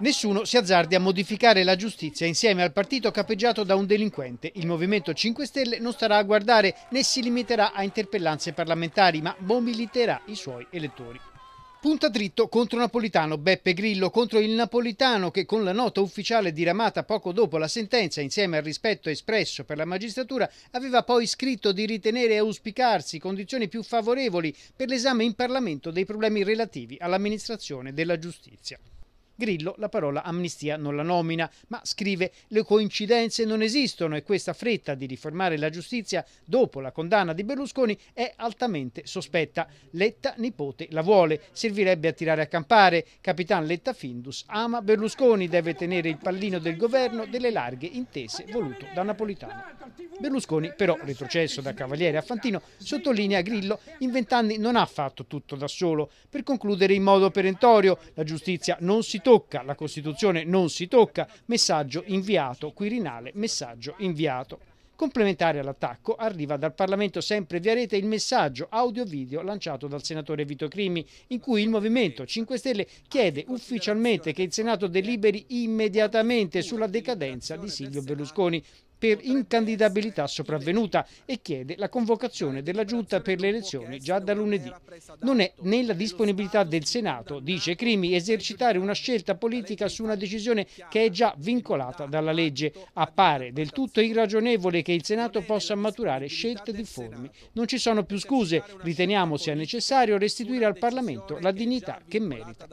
Nessuno si azzardi a modificare la giustizia insieme al partito capeggiato da un delinquente. Il Movimento 5 Stelle non starà a guardare né si limiterà a interpellanze parlamentari, ma mobiliterà i suoi elettori. Punta dritto contro Napolitano, Beppe Grillo contro il Napolitano che con la nota ufficiale diramata poco dopo la sentenza insieme al rispetto espresso per la magistratura aveva poi scritto di ritenere e auspicarsi condizioni più favorevoli per l'esame in Parlamento dei problemi relativi all'amministrazione della giustizia. Grillo la parola amnistia non la nomina, ma scrive le coincidenze non esistono e questa fretta di riformare la giustizia dopo la condanna di Berlusconi è altamente sospetta. Letta nipote la vuole, servirebbe a tirare a campare. Capitan Letta Findus ama Berlusconi, deve tenere il pallino del governo delle larghe intese voluto da Napolitano. Berlusconi però, retrocesso da Cavaliere a Fantino, sottolinea Grillo in vent'anni non ha fatto tutto da solo. Per concludere in modo perentorio, la giustizia non si torna tocca, la Costituzione non si tocca, messaggio inviato, Quirinale, messaggio inviato. Complementare all'attacco arriva dal Parlamento sempre via rete il messaggio audio-video lanciato dal senatore Vito Crimi, in cui il Movimento 5 Stelle chiede ufficialmente che il Senato deliberi immediatamente sulla decadenza di Silvio Berlusconi, per incandidabilità sopravvenuta e chiede la convocazione della giunta per le elezioni già da lunedì. Non è nella disponibilità del Senato, dice Crimi, esercitare una scelta politica su una decisione che è già vincolata dalla legge. Appare del tutto irragionevole che il Senato possa maturare scelte difformi. Non ci sono più scuse, riteniamo sia necessario restituire al Parlamento la dignità che merita.